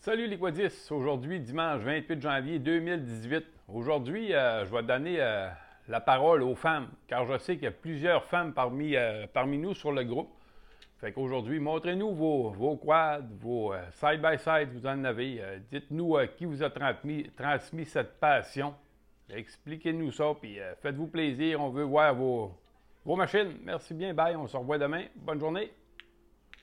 Salut les quadis! Aujourd'hui, dimanche 28 janvier 2018. Aujourd'hui, euh, je vais donner euh, la parole aux femmes, car je sais qu'il y a plusieurs femmes parmi, euh, parmi nous sur le groupe. Fait qu'aujourd'hui, montrez-nous vos, vos, quads, vos side-by-side, vous en avez. Dites-nous qui vous a transmis, transmis cette passion. Expliquez-nous ça, puis faites-vous plaisir. On veut voir vos, vos machines. Merci bien, bye. On se revoit demain. Bonne journée.